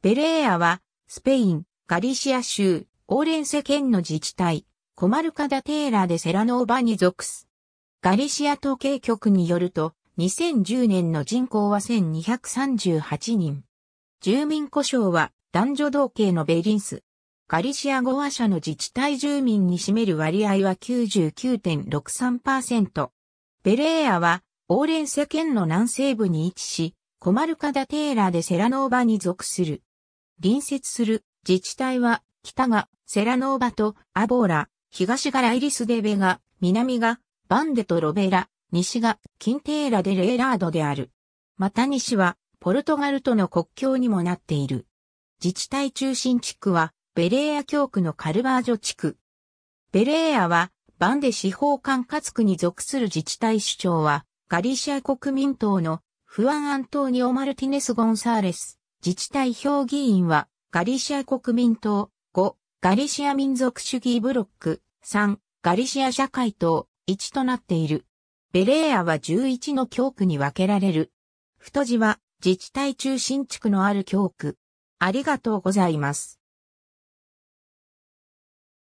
ベレーアは、スペイン、ガリシア州、オーレンセ県の自治体、コマルカダテーラーでセラノーバに属す。ガリシア統計局によると、2010年の人口は1238人。住民故障は男女同系のベリンス。ガリシア語話者の自治体住民に占める割合は99.63%。ベレーアは、オーレンセ県の南西部に位置し、コマルカダテーラーでセラノーバに属する。隣接する自治体は、北がセラノーバとアボーラ、東がライリスデベガ、南がバンデとロベラ、西がキンテーラでレーラードである。また西はポルトガルとの国境にもなっている。自治体中心地区はベレーア教区のカルバージョ地区。ベレーアはバンデ司法管轄区に属する自治体首長はガリシア国民党のフアン・アントーニオ・マルティネス・ゴンサーレス。自治体評議員は、ガリシア国民党、5、ガリシア民族主義ブロック、3、ガリシア社会党、1となっている。ベレーアは11の教区に分けられる。太字は自治体中心地区のある教区。ありがとうございます。